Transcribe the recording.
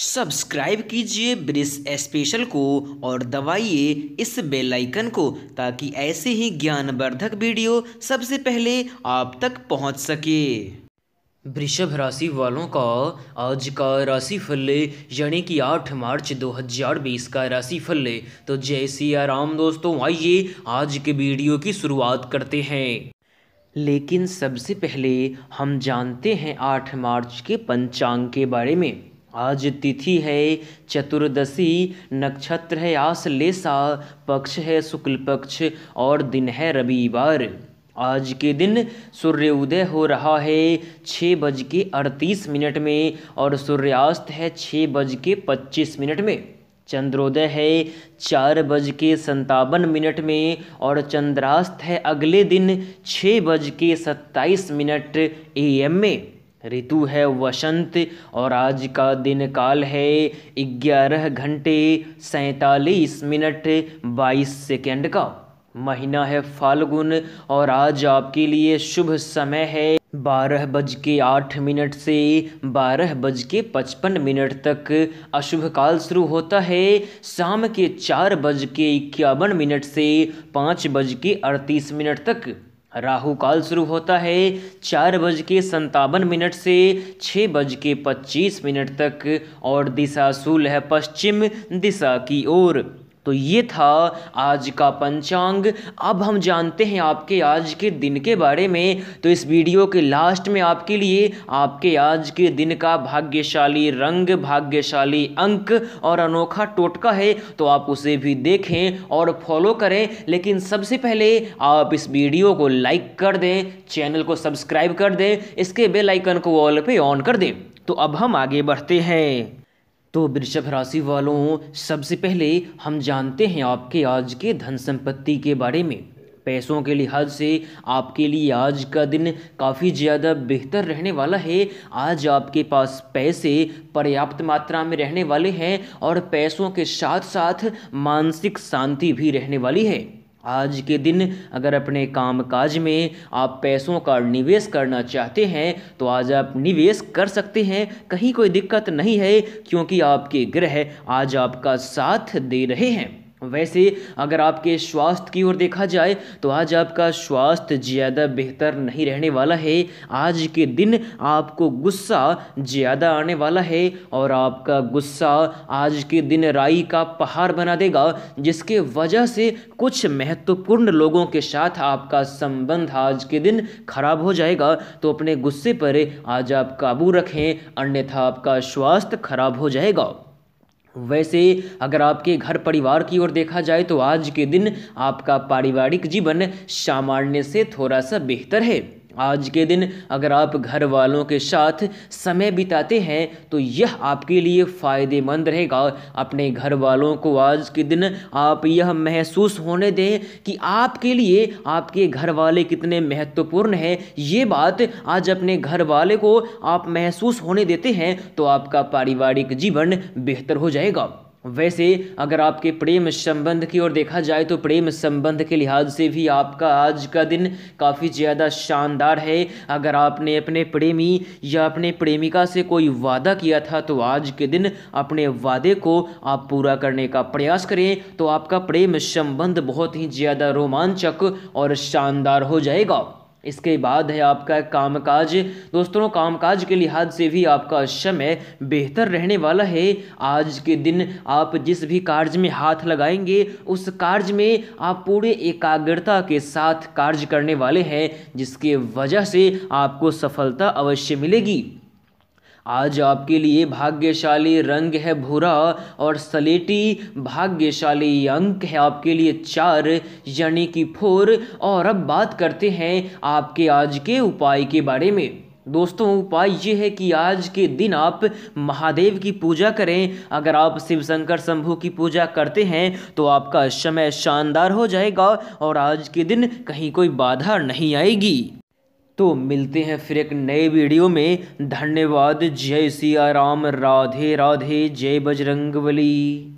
subscribe कीजिए brisk special को और दबाइए इस बेल आइकन को ताकि ऐसे ही ज्ञानवर्धक वीडियो सबसे पहले आप तक पहुंच सके वृषभ राशि वालों का आज का राशिफल यानी कि 8 मार्च 2020 का राशिफल तो जय सी आराम दोस्तों आइए आज के वीडियो की शुरुआत करते हैं लेकिन सबसे पहले हम जानते हैं 8 मार्च के पंचांग के बारे में आज तिथि है चतुर्दशी नक्षत्र है आश्लेषा पक्ष है शुक्ल पक्ष और दिन है रविवार आज के दिन सूर्योदय हो रहा है छः बज के अड़तीस मिनट में और सूर्यास्त है छः बज के पच्चीस मिनट में चंद्रोदय है चार बज के संतावन मिनट में और चंद्रास्त है अगले दिन छः बज के सत्ताईस मिनट ए एम में ऋतु है वसंत और आज का दिन काल है ग्यारह घंटे सैतालीस मिनट बाईस सेकेंड का महीना है फाल्गुन और आज आपके लिए शुभ समय है बारह बज के आठ मिनट से बारह बज के पचपन मिनट तक अशुभ काल शुरू होता है शाम के चार बज के इक्यावन मिनट से पाँच बज के अड़तीस मिनट तक राहु काल शुरू होता है चार बज के संतावन मिनट से छः बज के पच्चीस मिनट तक और दिशा सूल है पश्चिम दिशा की ओर तो ये था आज का पंचांग अब हम जानते हैं आपके आज के दिन के बारे में तो इस वीडियो के लास्ट में आपके लिए आपके आज के दिन का भाग्यशाली रंग भाग्यशाली अंक और अनोखा टोटका है तो आप उसे भी देखें और फॉलो करें लेकिन सबसे पहले आप इस वीडियो को लाइक कर दें चैनल को सब्सक्राइब कर दें इसके बेलाइकन को ऑल पे ऑन कर दें तो अब हम आगे बढ़ते हैं तो वृषभ राशि वालों सबसे पहले हम जानते हैं आपके आज के धन संपत्ति के बारे में पैसों के लिहाज से आपके लिए आज का दिन काफ़ी ज़्यादा बेहतर रहने वाला है आज आपके पास पैसे पर्याप्त मात्रा में रहने वाले हैं और पैसों के साथ साथ मानसिक शांति भी रहने वाली है आज के दिन अगर अपने कामकाज में आप पैसों का निवेश करना चाहते हैं तो आज आप निवेश कर सकते हैं कहीं कोई दिक्कत नहीं है क्योंकि आपके ग्रह आज आपका साथ दे रहे हैं वैसे अगर आपके स्वास्थ्य की ओर देखा जाए तो आज आपका स्वास्थ्य ज़्यादा बेहतर नहीं रहने वाला है आज के दिन आपको गुस्सा ज़्यादा आने वाला है और आपका गुस्सा आज के दिन राई का पहाड़ बना देगा जिसके वजह से कुछ महत्वपूर्ण लोगों के साथ आपका संबंध आज के दिन खराब हो जाएगा तो अपने गुस्से पर आज आप काबू रखें अन्यथा आपका स्वास्थ्य खराब हो जाएगा वैसे अगर आपके घर परिवार की ओर देखा जाए तो आज के दिन आपका पारिवारिक जीवन सामान्य से थोड़ा सा बेहतर है आज के दिन अगर आप घर वालों के साथ समय बिताते हैं तो यह आपके लिए फ़ायदेमंद रहेगा अपने घर वालों को आज के दिन आप यह महसूस होने दें कि आपके लिए आपके घर वाले कितने महत्वपूर्ण हैं ये बात आज अपने घर वाले को आप महसूस होने देते हैं तो आपका पारिवारिक जीवन बेहतर हो जाएगा वैसे अगर आपके प्रेम संबंध की ओर देखा जाए तो प्रेम संबंध के लिहाज से भी आपका आज का दिन काफ़ी ज़्यादा शानदार है अगर आपने अपने प्रेमी या अपने प्रेमिका से कोई वादा किया था तो आज के दिन अपने वादे को आप पूरा करने का प्रयास करें तो आपका प्रेम संबंध बहुत ही ज़्यादा रोमांचक और शानदार हो जाएगा इसके बाद है आपका कामकाज दोस्तों कामकाज के लिहाज से भी आपका समय बेहतर रहने वाला है आज के दिन आप जिस भी कार्य में हाथ लगाएंगे उस कार्य में आप पूरे एकाग्रता के साथ कार्य करने वाले हैं जिसके वजह से आपको सफलता अवश्य मिलेगी आज आपके लिए भाग्यशाली रंग है भूरा और सलेटी भाग्यशाली अंक है आपके लिए चार यानी कि फोर और अब बात करते हैं आपके आज के उपाय के बारे में दोस्तों उपाय ये है कि आज के दिन आप महादेव की पूजा करें अगर आप शिव शंकर शंभू की पूजा करते हैं तो आपका समय शानदार हो जाएगा और आज के दिन कहीं कोई बाधा नहीं आएगी तो मिलते हैं फिर एक नए वीडियो में धन्यवाद जय सिया राम राधे राधे जय बजरंगबली